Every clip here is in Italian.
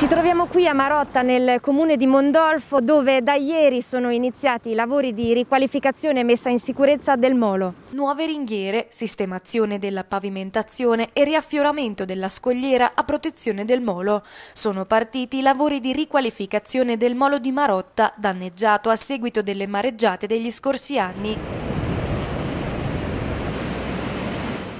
Ci troviamo qui a Marotta nel comune di Mondolfo dove da ieri sono iniziati i lavori di riqualificazione e messa in sicurezza del molo. Nuove ringhiere, sistemazione della pavimentazione e riaffioramento della scogliera a protezione del molo. Sono partiti i lavori di riqualificazione del molo di Marotta danneggiato a seguito delle mareggiate degli scorsi anni.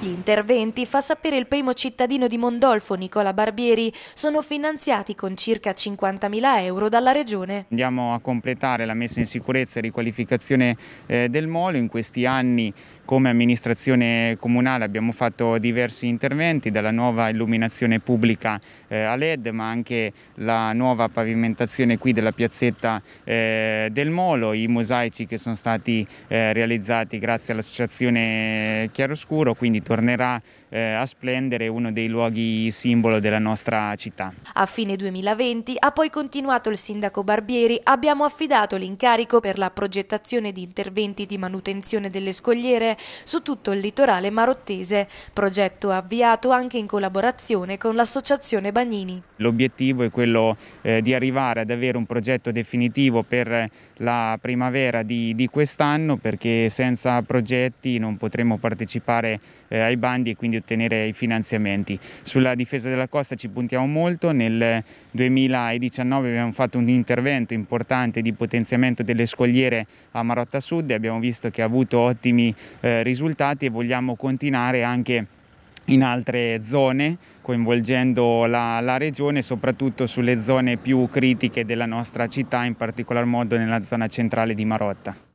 Gli interventi, fa sapere il primo cittadino di Mondolfo Nicola Barbieri, sono finanziati con circa 50.000 euro dalla Regione. Andiamo a completare la messa in sicurezza e riqualificazione eh, del molo. In questi anni come amministrazione comunale abbiamo fatto diversi interventi, dalla nuova illuminazione pubblica eh, a LED, ma anche la nuova pavimentazione qui della piazzetta eh, del Molo, i mosaici che sono stati eh, realizzati grazie all'associazione Chiaroscuro, quindi tornerà eh, a splendere uno dei luoghi simbolo della nostra città. A fine 2020 ha poi continuato il sindaco Barbieri, abbiamo affidato l'incarico per la progettazione di interventi di manutenzione delle scogliere su tutto il litorale marottese, progetto avviato anche in collaborazione con l'associazione Bagnini. L'obiettivo è quello eh, di arrivare ad avere un progetto definitivo per la primavera di, di quest'anno perché senza progetti non potremo partecipare eh, ai bandi e quindi ottenere i finanziamenti. Sulla difesa della costa ci puntiamo molto, nel 2019 abbiamo fatto un intervento importante di potenziamento delle scogliere a Marotta Sud e abbiamo visto che ha avuto ottimi eh, eh, risultati e vogliamo continuare anche in altre zone coinvolgendo la, la, regione soprattutto sulle zone più critiche della nostra città in particolar modo nella zona centrale di Marotta.